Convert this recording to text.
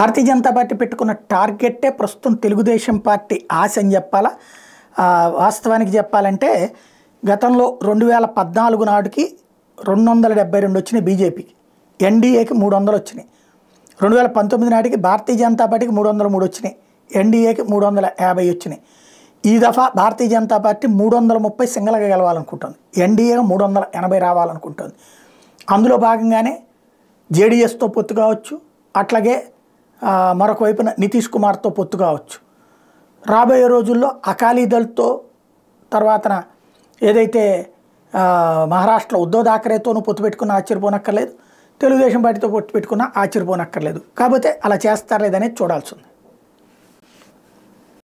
భారతీయ Janata party పెట్టుకున్న టార్గెట్టే ప్రస్తుతం Telugu Desam party ఆశ అని చెప్పాలా వాస్తవానికి చెప్పాలంటే గతంలో రెండు వేల పద్నాలుగు నాటికి రెండు వందల డెబ్బై రెండు వచ్చినాయి బీజేపీకి ఎన్డీఏకి మూడు వందలు వచ్చినాయి రెండు వేల పంతొమ్మిది నాటికి భారతీయ జనతా పార్టీకి మూడు వందల మూడు వచ్చినాయి ఎన్డీఏకి మూడు వందల యాభై వచ్చినాయి ఈ దఫా భారతీయ జనతా పార్టీ మూడు వందల ముప్పై సింగల్గా గెలవాలనుకుంటుంది ఎన్డీఏ మూడు వందల ఎనభై రావాలనుకుంటుంది అందులో భాగంగానే జేడీఎస్తో పొత్తు కావచ్చు అట్లాగే మరొక వైపున నితీష్ కుమార్తో పొత్తు కావచ్చు రాబోయే రోజుల్లో అకాలీదళ్తో తర్వాతన ఏదైతే మహారాష్ట్ర ఉద్దవ్ ధాకరేతోనూ పొత్తు పెట్టుకున్న ఆశ్చర్యపోనక్కర్లేదు తెలుగుదేశం పార్టీతో పొత్తు పెట్టుకున్న ఆశ్చర్యపోనక్కర్లేదు కాకపోతే అలా చేస్తారు లేదనేది చూడాల్సింది